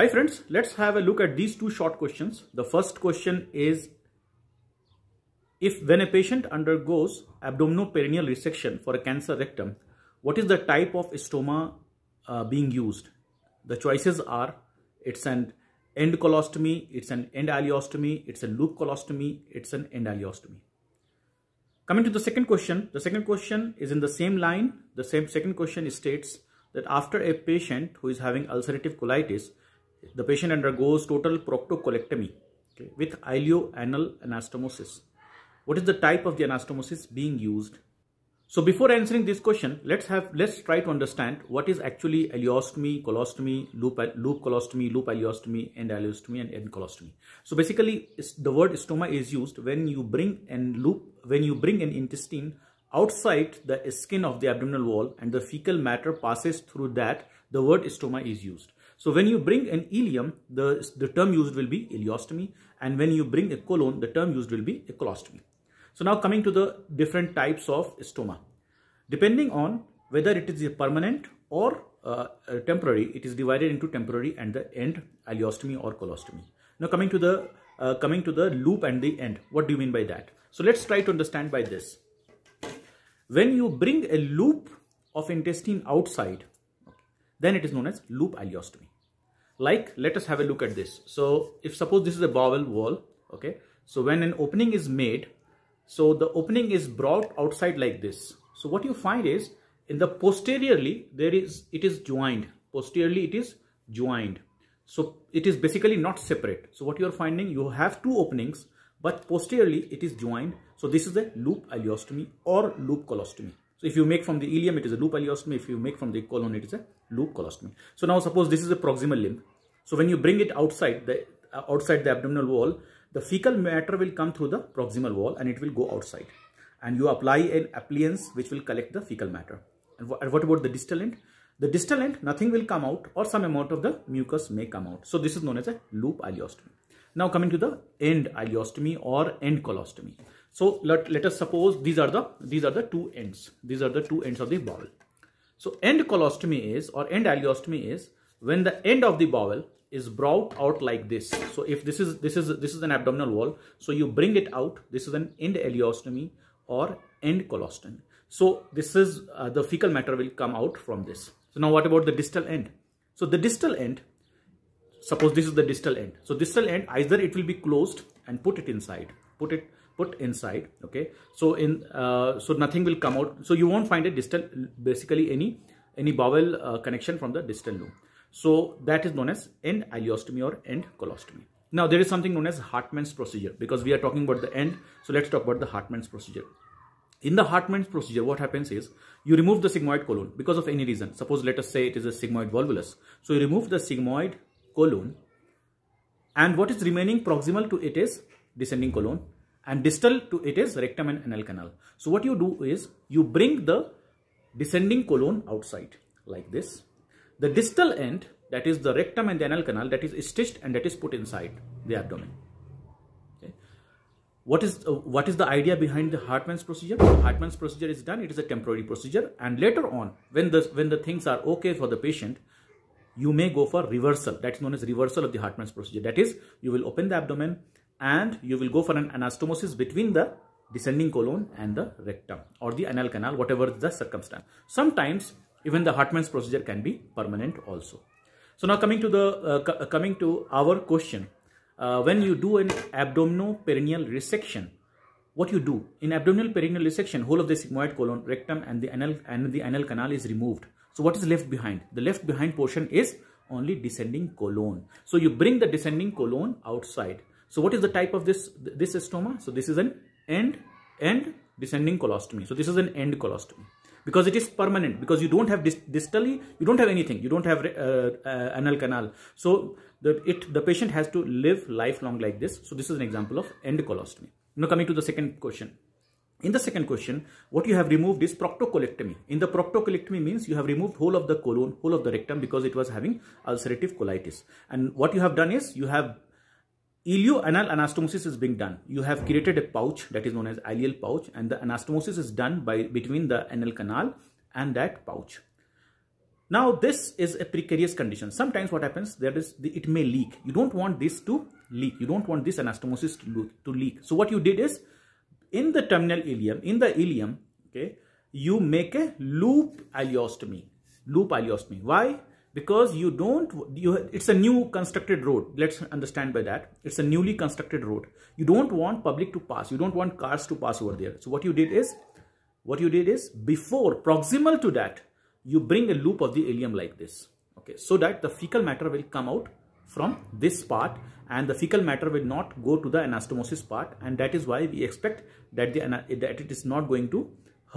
Hi friends, let's have a look at these two short questions. The first question is if when a patient undergoes abdominoperineal resection for a cancer rectum, what is the type of stoma uh, being used? The choices are it's an end colostomy, it's an end ileostomy, it's a loop colostomy, it's an end ileostomy. Coming to the second question, the second question is in the same line. The same second question states that after a patient who is having ulcerative colitis, the patient undergoes total proctocolectomy okay, with ilioanal anastomosis. What is the type of the anastomosis being used? So before answering this question, let's have let's try to understand what is actually ileostomy, colostomy, loop, loop colostomy, loop ileostomy, end ileostomy, and end colostomy. So basically, the word stoma is used when you bring an loop when you bring an intestine outside the skin of the abdominal wall and the fecal matter passes through that. The word stoma is used. So when you bring an ileum, the, the term used will be ileostomy. And when you bring a colon, the term used will be a colostomy. So now coming to the different types of stoma. Depending on whether it is permanent or uh, temporary, it is divided into temporary and the end ileostomy or colostomy. Now coming to the uh, coming to the loop and the end. What do you mean by that? So let's try to understand by this. When you bring a loop of intestine outside, then it is known as loop ileostomy. Like, let us have a look at this. So if suppose this is a bowel wall, okay. So when an opening is made, so the opening is brought outside like this. So what you find is in the posteriorly, there is, it is joined. Posteriorly, it is joined. So it is basically not separate. So what you are finding, you have two openings, but posteriorly it is joined. So this is a loop ileostomy or loop colostomy. So if you make from the ileum, it is a loop ileostomy. If you make from the colon, it is a loop colostomy. So now suppose this is a proximal limb. So when you bring it outside the uh, outside the abdominal wall, the fecal matter will come through the proximal wall and it will go outside. And you apply an appliance which will collect the fecal matter. And, and what about the distal end? The distal end, nothing will come out or some amount of the mucus may come out. So this is known as a loop ileostomy. Now coming to the end ileostomy or end colostomy. So let, let us suppose these are the these are the two ends. These are the two ends of the bowel. So end colostomy is or end ileostomy is when the end of the bowel is brought out like this. So if this is this is this is an abdominal wall, so you bring it out. This is an end ileostomy or end colostomy. So this is uh, the fecal matter will come out from this. So now what about the distal end? So the distal end, suppose this is the distal end. So distal end either it will be closed and put it inside, put it put inside okay so in uh, so nothing will come out so you won't find a distal basically any any bowel uh, connection from the distal loop so that is known as end ileostomy or end colostomy now there is something known as hartman's procedure because we are talking about the end so let's talk about the hartman's procedure in the Hartman's procedure, what happens is you remove the sigmoid colon because of any reason. Suppose let us say it is a sigmoid volvulus. So you remove the sigmoid colon and what is remaining proximal to it is descending colon and distal to it is rectum and anal canal. So what you do is you bring the descending colon outside like this. The distal end that is the rectum and the anal canal that is stitched and that is put inside the abdomen. What is uh, what is the idea behind the Hartman's procedure? The Hartman's procedure is done. It is a temporary procedure and later on when the when the things are okay for the patient you may go for reversal. That's known as reversal of the Hartman's procedure. That is, you will open the abdomen, and you will go for an anastomosis between the descending colon and the rectum or the anal canal, whatever the circumstance. Sometimes even the Hartman's procedure can be permanent also. So now coming to the uh, uh, coming to our question, uh, when you do an abdominoperineal resection, what you do in abdominal perineal resection, whole of the sigmoid colon, rectum, and the anal and the anal canal is removed. So what is left behind? The left behind portion is only descending colon. So you bring the descending colon outside. So what is the type of this, this stoma? So this is an end, end descending colostomy. So this is an end colostomy because it is permanent because you don't have distally, you don't have anything, you don't have uh, uh, anal canal. So the, it, the patient has to live lifelong like this. So this is an example of end colostomy. Now coming to the second question. In the second question, what you have removed is proctocolectomy. In the proctocolectomy means you have removed whole of the colon, whole of the rectum because it was having ulcerative colitis. And what you have done is you have Ileoanal anastomosis is being done. You have created a pouch that is known as ileal pouch and the anastomosis is done by between the anal canal and that pouch. Now this is a precarious condition. Sometimes what happens there is the, it may leak. You don't want this to leak. You don't want this anastomosis to, to leak. So what you did is in the terminal ileum, in the ileum, okay, you make a loop ileostomy. Loop ileostomy. Why? because you don't you it's a new constructed road let's understand by that it's a newly constructed road you don't want public to pass you don't want cars to pass over there so what you did is what you did is before proximal to that you bring a loop of the ileum like this okay so that the fecal matter will come out from this part and the fecal matter will not go to the anastomosis part and that is why we expect that the that it is not going to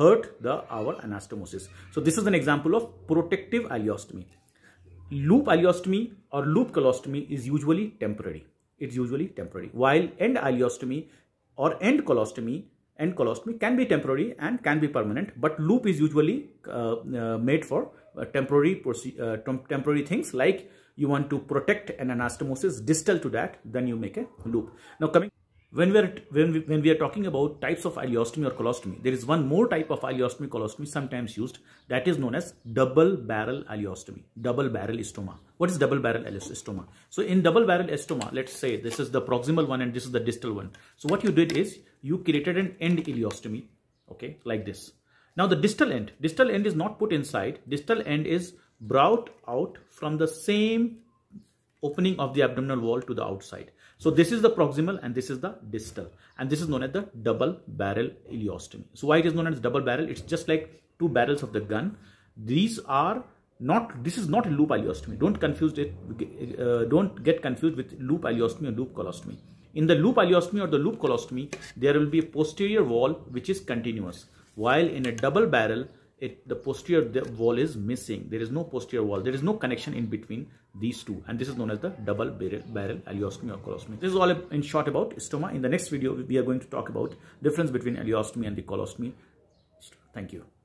hurt the our anastomosis so this is an example of protective ileostomy loop ileostomy or loop colostomy is usually temporary. It's usually temporary. While end ileostomy or end colostomy end colostomy can be temporary and can be permanent but loop is usually uh, uh, made for uh, temporary uh, temporary things like you want to protect an anastomosis distal to that then you make a loop now coming when we are when we, when we are talking about types of ileostomy or colostomy, there is one more type of ileostomy colostomy sometimes used that is known as double barrel ileostomy, double barrel stoma. What is double barrel stoma? So in double barrel stoma, let's say this is the proximal one and this is the distal one. So what you did is you created an end ileostomy, okay, like this. Now the distal end, distal end is not put inside, distal end is brought out from the same opening of the abdominal wall to the outside. So this is the proximal and this is the distal and this is known as the double barrel ileostomy. So why it is known as double barrel? It's just like two barrels of the gun. These are not, this is not a loop ileostomy. Don't confuse it, uh, don't get confused with loop ileostomy or loop colostomy. In the loop ileostomy or the loop colostomy, there will be a posterior wall which is continuous. While in a double barrel, it, the posterior wall is missing. There is no posterior wall. There is no connection in between these two. And this is known as the double barrel, barrel or colostomy. This is all in short about stoma. In the next video, we are going to talk about difference between aleostomy and the colostomy. Thank you.